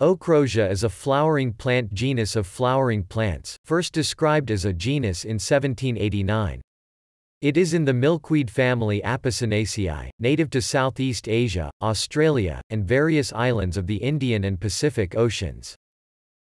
Ocrosia is a flowering plant genus of flowering plants, first described as a genus in 1789. It is in the milkweed family Apocynaceae, native to Southeast Asia, Australia, and various islands of the Indian and Pacific Oceans.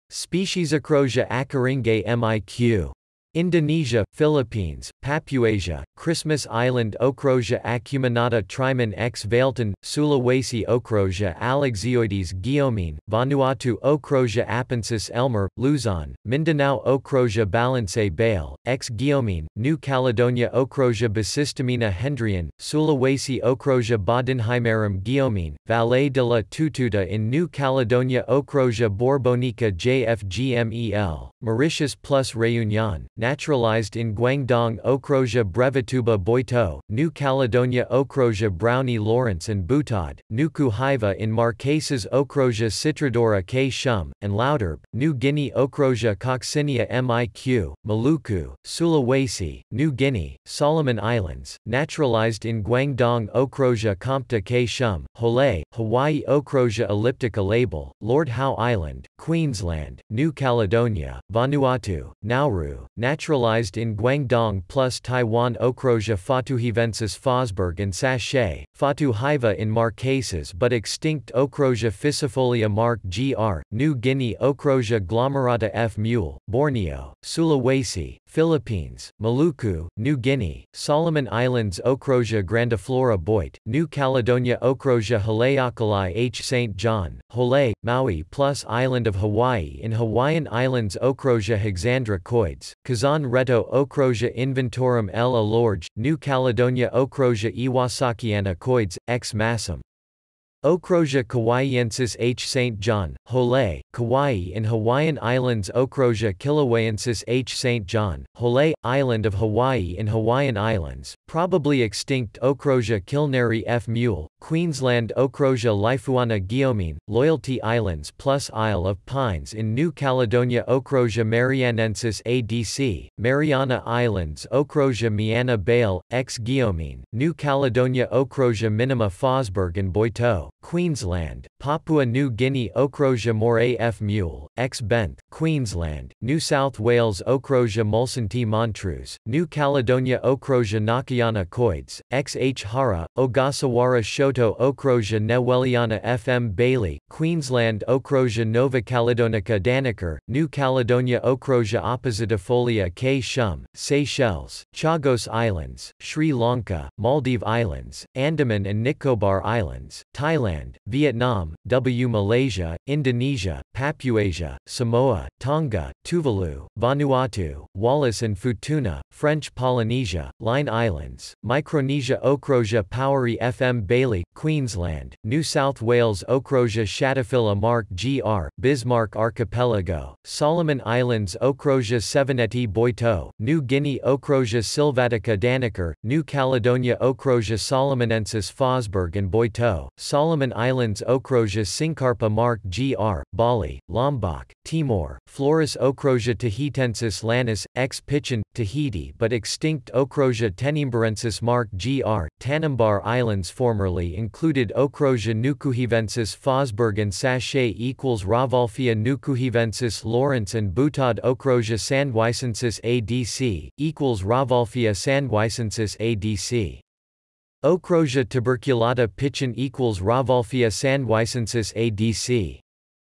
Species Ocrosia acaringae miq. Indonesia, Philippines, Papuasia, Christmas Island Okroja acuminata Trimen X Vailton, Sulawesi Okroja Alexioides Guillomine, Vanuatu Okroja Apensis Elmer, Luzon, Mindanao Okroja Balance Bale, X Guillomine, New Caledonia Okroja Basistamina Hendrian, Sulawesi Okroja badenheimerum Guillomine, Valle de la Tututa in New Caledonia Okroja Borbonica JFGMEL, Mauritius plus Réunion, naturalized in Guangdong Okroja Brevituba Boito, New Caledonia Okroja Brownie Lawrence and Butod, Nuku Haiva in Marquesas Okroja Citradora K. Shum, and Lauderb, New Guinea Okroja Coccinia Miq, Maluku, Sulawesi, New Guinea, Solomon Islands, naturalized in Guangdong Okroja Compta K. Shum, Hole, Hawaii Okroja Elliptica Label, Lord Howe Island, Queensland, New Caledonia, Vanuatu, Nauru, naturalized in Guangdong plus Taiwan Okroja fatuhivensis fosberg and Sachet, Fatu hiva in Marquesas but extinct Okroja fissifolia mark gr, New Guinea Okroja glomerata f mule, Borneo, Sulawesi, Philippines, Maluku, New Guinea, Solomon Islands Okroja grandiflora boit, New Caledonia Okrosia haleakalai h St. John, Hole, Maui plus Island of Hawaii in Hawaiian Islands Okroja hexandra coids, Kazan Reto Okroja inventorum L. alorge, New Caledonia Okroja iwasakiana coids, ex massum. Okrosia Kauaiensis H. St. John, Hole, Kauai in Hawaiian Islands Okrosia Kilaueensis H. St. John, Hole, Island of Hawaii in Hawaiian Islands, probably extinct Okrosia Kilneri F. Mule, Queensland Okrosia Lifuana Guillaume, Loyalty Islands plus Isle of Pines in New Caledonia Okrosia Marianensis ADC, Mariana Islands Okrosia Miana Bale, ex Guillaume, New Caledonia Okrosia Minima Fosberg and Boiteau. Queensland, Papua New Guinea Okroja Moray F. Mule, ex Benth, Queensland, New South Wales Okroja Mulson T. New Caledonia Okroja Nakayana Coids, ex Hara, Ogasawara Shoto Okroja Neweliana F. M. Bailey, Queensland Okroja Nova Caledonica Daniker, New Caledonia Okroja Oppositifolia K. Shum, Seychelles, Chagos Islands, Sri Lanka, Maldive Islands, Andaman and Nicobar Islands, Thailand. Thailand, Vietnam, W. Malaysia, Indonesia, Papuasia, Samoa, Tonga, Tuvalu, Vanuatu, Wallis and Futuna, French Polynesia, Line Islands, Micronesia Okroja Powery FM Bailey, Queensland, New South Wales Okroja Shatafilla Mark GR, Bismarck Archipelago, Solomon Islands Okroja Seveneti Boito, New Guinea Okroja Sylvatica Daniker, New Caledonia Okroja Solomonensis Fosberg and Boito, Solomon Solomon Islands Okroja Singkarpa Mark Gr, Bali, Lombok, Timor, Flores Okroja Tahitensis Lanus, ex Pichin, Tahiti but extinct Okroja Tenimbarensis Mark Gr, Tanimbar Islands formerly included Okroja Nukuhivensis Fosberg and Sachet equals Ravalfia Nukuhivensis Lawrence and Butad Okroja Sandwisensis ADC, equals Ravalfia Sandwisensis ADC. Ocrosia tuberculata pigeon equals Ravolfia sandwicensis adc.